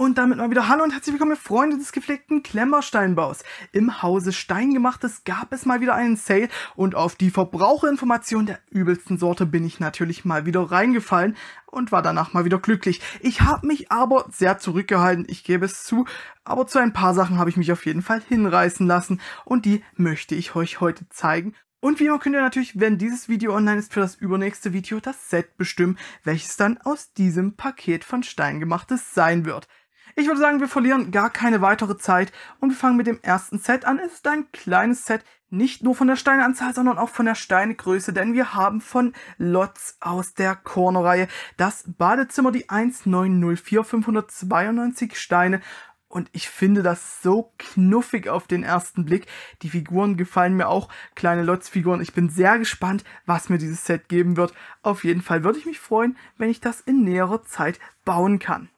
Und damit mal wieder Hallo und herzlich willkommen, ihr Freunde des gepflegten Klemmersteinbaus. Im Hause Steingemachtes gab es mal wieder einen Sale und auf die Verbraucherinformation der übelsten Sorte bin ich natürlich mal wieder reingefallen und war danach mal wieder glücklich. Ich habe mich aber sehr zurückgehalten, ich gebe es zu, aber zu ein paar Sachen habe ich mich auf jeden Fall hinreißen lassen und die möchte ich euch heute zeigen. Und wie immer könnt ihr natürlich, wenn dieses Video online ist, für das übernächste Video das Set bestimmen, welches dann aus diesem Paket von Steingemachtes sein wird. Ich würde sagen, wir verlieren gar keine weitere Zeit und wir fangen mit dem ersten Set an. Es ist ein kleines Set, nicht nur von der Steinanzahl, sondern auch von der Steingröße, denn wir haben von Lots aus der Korno-Reihe das Badezimmer, die 1904 592 Steine und ich finde das so knuffig auf den ersten Blick. Die Figuren gefallen mir auch, kleine Lotz-Figuren. Ich bin sehr gespannt, was mir dieses Set geben wird. Auf jeden Fall würde ich mich freuen, wenn ich das in näherer Zeit bauen kann.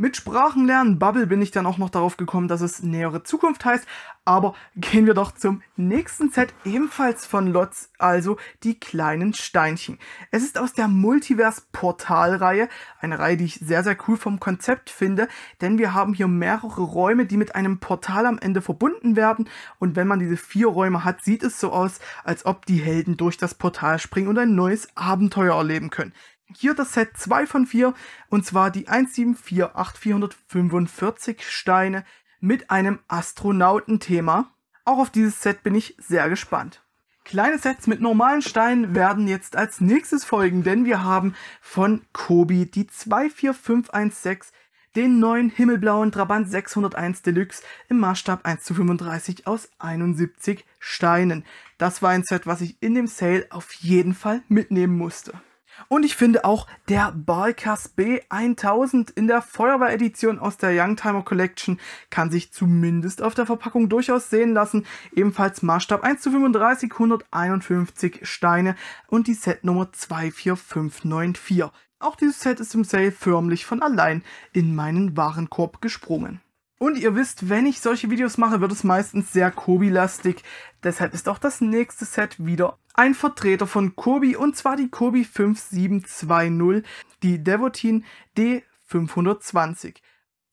Mit Sprachenlernen Bubble bin ich dann auch noch darauf gekommen, dass es nähere Zukunft heißt. Aber gehen wir doch zum nächsten Set, ebenfalls von Lotz, also die kleinen Steinchen. Es ist aus der Multiverse-Portal-Reihe, eine Reihe, die ich sehr, sehr cool vom Konzept finde, denn wir haben hier mehrere Räume, die mit einem Portal am Ende verbunden werden. Und wenn man diese vier Räume hat, sieht es so aus, als ob die Helden durch das Portal springen und ein neues Abenteuer erleben können. Hier das Set 2 von 4 und zwar die 1748445 Steine mit einem Astronautenthema. Auch auf dieses Set bin ich sehr gespannt. Kleine Sets mit normalen Steinen werden jetzt als nächstes folgen, denn wir haben von Kobi die 24516, den neuen himmelblauen Trabant 601 Deluxe im Maßstab 1 zu 35 aus 71 Steinen. Das war ein Set, was ich in dem Sale auf jeden Fall mitnehmen musste. Und ich finde auch der Balkas B1000 in der Feuerwehredition aus der Youngtimer Collection kann sich zumindest auf der Verpackung durchaus sehen lassen. Ebenfalls Maßstab 1 zu 35, 151 Steine und die Setnummer 24594. Auch dieses Set ist im Sale förmlich von allein in meinen Warenkorb gesprungen. Und ihr wisst, wenn ich solche Videos mache, wird es meistens sehr Kobi-lastig. Deshalb ist auch das nächste Set wieder ein Vertreter von Kobi und zwar die Kobi 5720, die Devotin D520.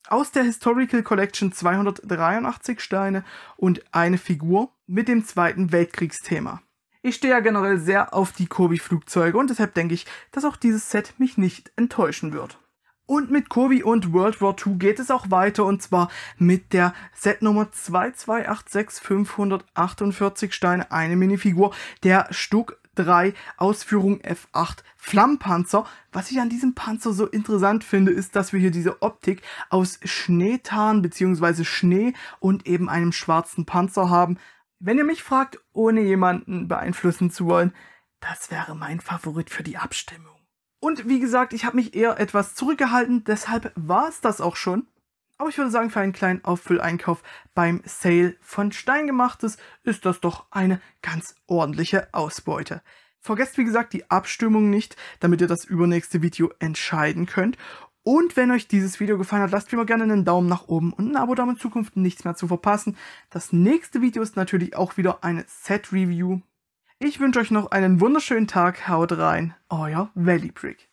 Aus der Historical Collection 283 Steine und eine Figur mit dem Zweiten Weltkriegsthema. Ich stehe ja generell sehr auf die Kobi-Flugzeuge und deshalb denke ich, dass auch dieses Set mich nicht enttäuschen wird. Und mit Kobi und World War II geht es auch weiter und zwar mit der Setnummer 2286548 Steine, eine Minifigur, der Stuck 3 Ausführung F8 Flammpanzer. Was ich an diesem Panzer so interessant finde, ist, dass wir hier diese Optik aus Schneetarn bzw. Schnee und eben einem schwarzen Panzer haben. Wenn ihr mich fragt, ohne jemanden beeinflussen zu wollen, das wäre mein Favorit für die Abstimmung. Und wie gesagt, ich habe mich eher etwas zurückgehalten, deshalb war es das auch schon. Aber ich würde sagen, für einen kleinen Auffülleinkauf beim Sale von Steingemachtes ist das doch eine ganz ordentliche Ausbeute. Vergesst wie gesagt die Abstimmung nicht, damit ihr das übernächste Video entscheiden könnt. Und wenn euch dieses Video gefallen hat, lasst mir mal gerne einen Daumen nach oben und ein Abo, damit in Zukunft nichts mehr zu verpassen. Das nächste Video ist natürlich auch wieder eine Set-Review. Ich wünsche euch noch einen wunderschönen Tag. Haut rein. Euer Valley Brick.